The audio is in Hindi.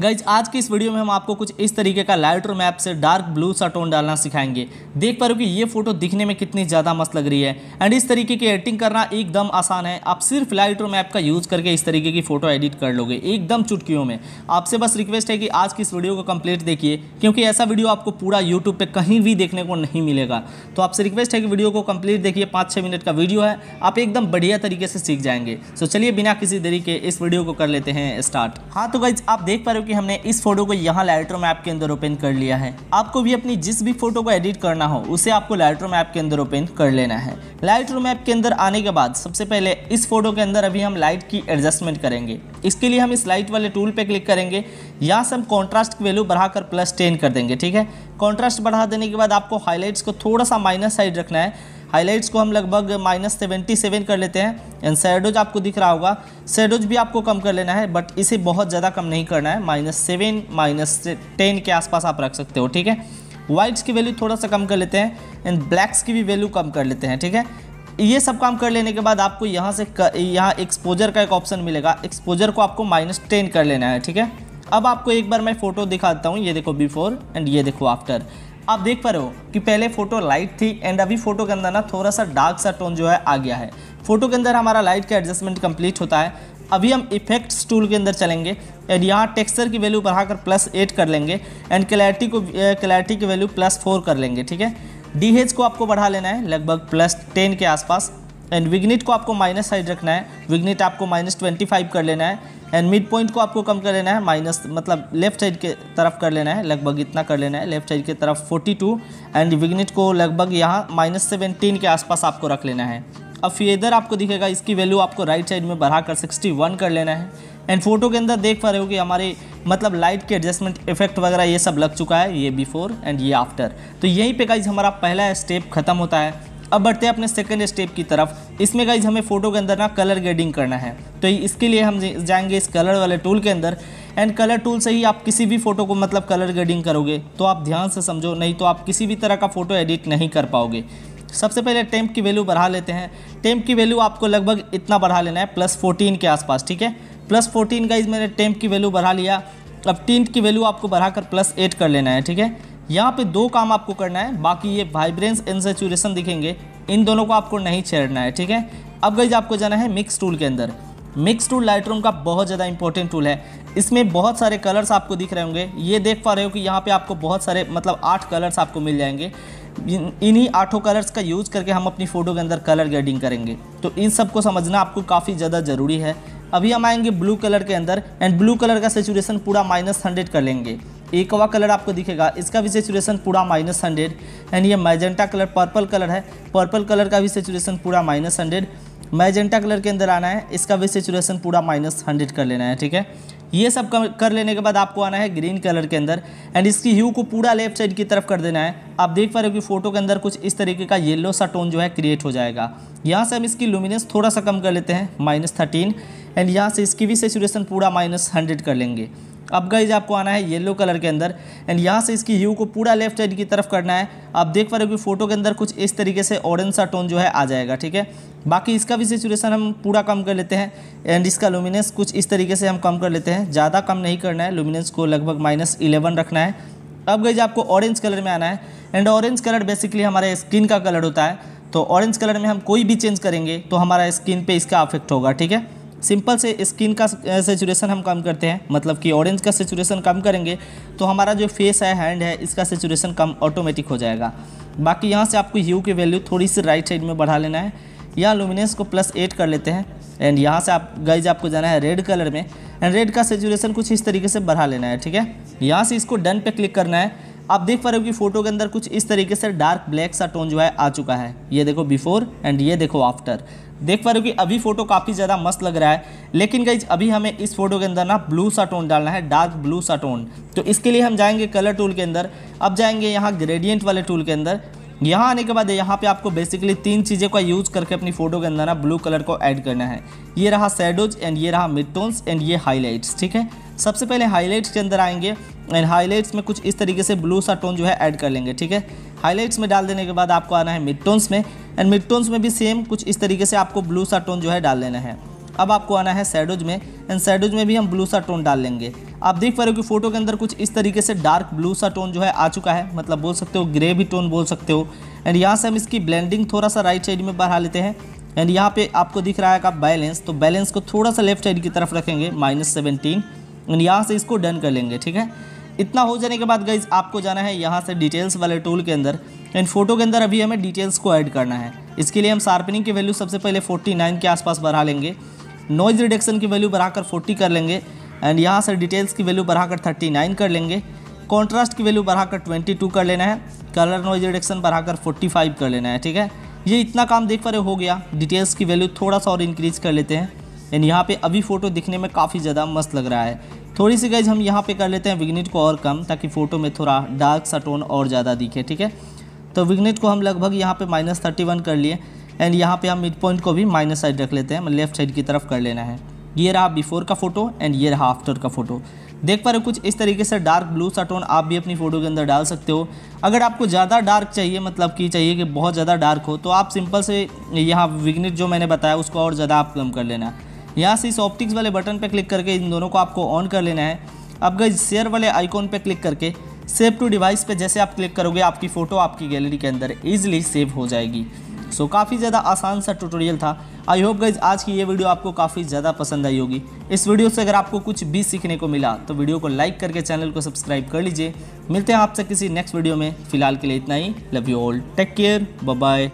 गाइज आज की इस वीडियो में हम आपको कुछ इस तरीके का लाइटर मैप से डार्क ब्लू सा टोन डालना सिखाएंगे देख पा रहे हो कि ये फोटो दिखने में कितनी ज़्यादा मस्त लग रही है एंड इस तरीके की एडिटिंग करना एकदम आसान है आप सिर्फ लाइटर मैप का यूज़ करके इस तरीके की फ़ोटो एडिट कर लोगे एकदम चुटकियों में आपसे बस रिक्वेस्ट है कि आज की इस वीडियो को कंप्लीट देखिए क्योंकि ऐसा वीडियो आपको पूरा यूट्यूब पर कहीं भी देखने को नहीं मिलेगा तो आपसे रिक्वेस्ट है कि वीडियो को कंप्लीट देखिए पाँच छः मिनट का वीडियो है आप एकदम बढ़िया तरीके से सीख जाएंगे तो चलिए बिना किसी तरीके इस वीडियो को कर लेते हैं स्टार्ट हाँ तो गाइज आप देख पा रहे हो कि हमने इस फोटो को यहाँ लाइट्रोम ऐप के अंदर ओपन कर लिया है आपको भी अपनी जिस भी फोटो को एडिट करना हो उसे आपको लाइट्रोम ऐप के अंदर ओपन कर लेना है लाइट्रोम ऐप के अंदर आने के बाद सबसे पहले इस फोटो के अंदर अभी हम लाइट की एडजस्टमेंट करेंगे इसके लिए हम इस लाइट वाले टूल पर क्लिक करेंगे यहाँ से हम कॉन्ट्रास्ट की वैल्यू बढ़ाकर प्लस टेन कर देंगे ठीक है कॉन्ट्रास्ट बढ़ा देने के बाद आपको हाईलाइट्स को थोड़ा सा माइनस साइड रखना है हाईलाइट्स को हम लगभग माइनस सेवेंटी सेवन कर लेते हैं एंड सैडोज आपको दिख रहा होगा सैडोज भी आपको कम कर लेना है बट इसे बहुत ज़्यादा कम नहीं करना है माइनस सेवन माइनस टेन के आसपास आप रख सकते हो ठीक है वाइट्स की वैल्यू थोड़ा सा कम कर लेते हैं एंड ब्लैक्स की भी वैल्यू कम कर लेते हैं ठीक है ये सब काम कर लेने के बाद आपको यहाँ से यहाँ एक्सपोजर का एक ऑप्शन मिलेगा एक्सपोजर को आपको माइनस टेन कर लेना है ठीक है अब आपको एक बार मैं फ़ोटो दिखाता हूँ ये देखो बिफोर एंड ये देखो आफ्टर आप देख पा रहे हो कि पहले फ़ोटो लाइट थी एंड अभी फ़ोटो के अंदर ना थोड़ा सा डार्क सा टोन जो है आ गया है फ़ोटो के अंदर हमारा लाइट का एडजस्टमेंट कंप्लीट होता है अभी हम इफेक्ट्स टूल के अंदर चलेंगे एंड यहाँ टेक्सचर की वैल्यू बढ़ाकर प्लस एट कर लेंगे एंड क्लैरिटी को क्लैरिटी की वैल्यू प्लस फोर कर लेंगे ठीक है डी हेज को आपको बढ़ा लेना है लगभग प्लस टेन के आसपास एंड विग्निट को आपको माइनस साइड रखना है विग्निट आपको माइनस ट्वेंटी फाइव कर लेना है एंड मिड पॉइंट को आपको कम कर लेना है माइनस मतलब लेफ्ट साइड के तरफ कर लेना है लगभग इतना कर लेना है लेफ्ट साइड की तरफ 42 एंड विग्नेट को लगभग यहाँ माइनस सेवनटीन के आसपास आपको रख लेना है अब फेदर आपको दिखेगा इसकी वैल्यू आपको राइट साइड में बढ़ाकर 61 कर लेना है एंड फोटो के अंदर देख पा रहे हो कि हमारे मतलब लाइट के एडजस्टमेंट इफेक्ट वगैरह ये सब लग चुका है ये बिफोर एंड ये आफ्टर तो यहीं पे गाइज हमारा पहला स्टेप खत्म होता है अब बढ़ते हैं अपने सेकेंड स्टेप की तरफ इसमें गाइज हमें फोटो के अंदर ना कलर ग्रेडिंग करना है तो इसके लिए हम जाएंगे इस कलर वाले टूल के अंदर एंड कलर टूल से ही आप किसी भी फोटो को मतलब कलर ग्रेडिंग करोगे तो आप ध्यान से समझो नहीं तो आप किसी भी तरह का फ़ोटो एडिट नहीं कर पाओगे सबसे पहले टेम्प की वैल्यू बढ़ा लेते हैं टेम्प की वैल्यू आपको लगभग इतना बढ़ा लेना है प्लस फोर्टीन के आसपास ठीक है प्लस फोर्टीन का इस मैंने टेम्प की वैल्यू बढ़ा लिया अब टीन की वैल्यू आपको बढ़ाकर प्लस एट कर लेना है ठीक है यहाँ पे दो काम आपको करना है बाकी ये वाइब्रेंस एंड सेचुरेशन दिखेंगे इन दोनों को आपको नहीं छेड़ना है ठीक है अब गई आपको जाना है मिक्स टूल के अंदर मिक्स टूल लाइटरूम का बहुत ज़्यादा इंपॉर्टेंट टूल है इसमें बहुत सारे कलर्स आपको दिख रहे होंगे ये देख पा रहे हो कि यहाँ पे आपको बहुत सारे मतलब आठ कलर्स आपको मिल जाएंगे इन्हीं आठों कलर्स का यूज़ करके हम अपनी फ़ोटो के अंदर कलर ग्रेडिंग करेंगे तो इन सब को समझना आपको काफ़ी ज़्यादा ज़रूरी है अभी हम आएंगे ब्लू कलर के अंदर एंड ब्लू कलर का सेचुरेशन पूरा माइनस हंड्रेड कर लेंगे एक वा कलर आपको दिखेगा इसका भी सेचुरेशन पूरा माइनस हंड्रेड एंड ये मैजेंटा कलर पर्पल कलर है पर्पल कलर का भी सेचुरेशन पूरा माइनस हंड्रेड मैजेंटा कलर के अंदर आना है इसका भी सेचुरेशन पूरा माइनस हंड्रेड कर लेना है ठीक है ये सब कर लेने के बाद आपको आना है ग्रीन कलर के अंदर एंड इसकी ह्यू को पूरा लेफ्ट साइड की तरफ कर देना है आप देख पा रहे हो कि फोटो के अंदर कुछ इस तरीके का येलो सा टोन जो है क्रिएट हो जाएगा यहाँ से हम इसकी लुमिनेंस थोड़ा सा कम कर लेते हैं माइनस थर्टीन एंड यहाँ से इसकी भी सेचुरेशन पूरा माइनस हंड्रेड कर लेंगे अब गाइज आपको आना है येलो कलर के अंदर एंड यहाँ से इसकी ह्यू को पूरा लेफ्ट साइड की तरफ करना है आप देख पा रहे हो कि फोटो के अंदर कुछ इस तरीके से ऑरेंज सा टोन जो है आ जाएगा ठीक है बाकी इसका भी सिचुएसन हम पूरा कम कर लेते हैं एंड इसका लुमिनेंस कुछ इस तरीके से हम कम कर लेते हैं ज़्यादा कम नहीं करना है लुमिनेंस को लगभग माइनस इलेवन रखना है अब गई आपको ऑरेंज कलर में आना है एंड ऑरेंज कलर बेसिकली हमारे स्किन का कलर होता है तो ऑरेंज कलर में हम कोई भी चेंज करेंगे तो हमारा स्किन पे इसका अफेक्ट होगा ठीक है सिंपल से स्किन का सेचुरेशन हम कम करते हैं मतलब कि ऑरेंज का सेचुरेशन कम करेंगे तो हमारा जो फेस है हैंड है इसका सेचुरेशन कम ऑटोमेटिक हो जाएगा बाकी यहाँ से आपको यू की वैल्यू थोड़ी सी राइट साइड में बढ़ा लेना है या लुमिनेंस को प्लस एट कर लेते हैं एंड यहाँ से आप गाइज आपको जाना है रेड कलर में एंड रेड का सेचुरेशन कुछ इस तरीके से बढ़ा लेना है ठीक है यहाँ से इसको डन पे क्लिक करना है आप देख पा रहे हो कि फोटो के अंदर कुछ इस तरीके से डार्क ब्लैक सा टोन जो है आ चुका है ये देखो बिफोर एंड ये देखो आफ्टर देख पा रहे हो कि अभी फोटो काफ़ी ज़्यादा मस्त लग रहा है लेकिन गई अभी हमें इस फोटो के अंदर ना ब्लू सा टोन डालना है डार्क ब्लू सा टोन तो इसके लिए हम जाएंगे कलर टूल के अंदर अब जाएंगे यहाँ ग्रेडियंट वाले टूल के अंदर यहाँ आने के बाद यहाँ पे आपको बेसिकली तीन चीज़ें का यूज़ करके अपनी फोटो के अंदर ना ब्लू कलर को ऐड करना है ये रहा सैडोज एंड ये रहा मिड टोन्स एंड ये हाईलाइट्स ठीक है सबसे पहले हाईलाइट्स के अंदर आएंगे एंड हाईलाइट्स में कुछ इस तरीके से ब्लू सा टोन जो है ऐड कर लेंगे ठीक है हाईलाइट्स में डाल देने के बाद आपको आना है मिड टोन्स में एंड मिड टोन्स में भी सेम कुछ इस तरीके से आपको ब्लू सा टोन जो है डाल लेना है अब आपको आना है सैडोज में एंड सैडोज में भी हम ब्लू सा टोन डाल लेंगे आप देख पा रहे हो कि फोटो के अंदर कुछ इस तरीके से डार्क ब्लू सा टोन जो है आ चुका है मतलब बोल सकते हो ग्रे भी टोन बोल सकते हो एंड यहाँ से हम इसकी ब्लेंडिंग थोड़ा सा राइट साइड में बढ़ा लेते हैं एंड यहाँ पे आपको दिख रहा है का बैलेंस तो बैलेंस को थोड़ा सा लेफ्ट साइड की तरफ रखेंगे माइनस सेवनटीन एंड यहाँ से इसको डन कर लेंगे ठीक है इतना हो जाने के बाद गई आपको जाना है यहाँ से डिटेल्स वाले टूल के अंदर एंड फोटो के अंदर अभी हमें डिटेल्स को ऐड करना है इसके लिए हम शार्पनिंग की वैल्यू सबसे पहले 49 के आसपास बढ़ा लेंगे नॉइज़ रिडक्शन की वैल्यू बढ़ाकर 40 कर लेंगे एंड यहाँ से डिटेल्स की वैल्यू बढ़ाकर 39 कर लेंगे कॉन्ट्रास्ट की वैल्यू बढ़ाकर 22 कर लेना है कलर नॉइज रिडक्शन बढ़ाकर 45 कर लेना है ठीक है ये इतना काम देख पा रहे हो गया डिटेल्स की वैल्यू थोड़ा सा और इंक्रीज कर लेते हैं एंड यहाँ पे अभी फ़ोटो दिखने में काफ़ी ज़्यादा मस्त लग रहा है थोड़ी सी गाइज हम यहाँ पे कर लेते हैं विग्नेट को और कम ताकि फ़ोटो में थोड़ा डार्क सा टोन और ज़्यादा दिखे ठीक है तो विग्नेट को हम लगभग यहाँ पे माइनस थर्टी वन कर लिए एंड यहाँ पे हम मिड पॉइंट को भी माइनस साइड रख लेते हैं लेफ्ट मतलब साइड की तरफ कर लेना है ये रहा बिफोर का फ़ोटो एंड ये रहा आफ्टर का फ़ोटो देख पा रहे हो कुछ इस तरीके से डार्क ब्लू सा टोन आप भी अपनी फ़ोटो के अंदर डाल सकते हो अगर आपको ज़्यादा डार्क चाहिए मतलब कि चाहिए कि बहुत ज़्यादा डार्क हो तो आप सिंपल से यहाँ विग्नेट जो मैंने बताया उसको और ज़्यादा आप कम कर लेना है यहाँ से इस ऑप्टिक्स वाले बटन पर क्लिक करके इन दोनों को आपको ऑन कर लेना है अब गई शेयर वाले आइकॉन पर क्लिक करके सेव टू डिवाइस पे जैसे आप क्लिक करोगे आपकी फ़ोटो आपकी गैलरी के अंदर ईजिली सेव हो जाएगी सो so, काफ़ी ज़्यादा आसान सा ट्यूटोरियल था आई होप गई आज की ये वीडियो आपको काफ़ी ज़्यादा पसंद आई होगी इस वीडियो से अगर आपको कुछ भी सीखने को मिला तो वीडियो को लाइक करके चैनल को सब्सक्राइब कर लीजिए मिलते हैं आपसे किसी नेक्स्ट वीडियो में फिलहाल के लिए इतना ही love you all take care bye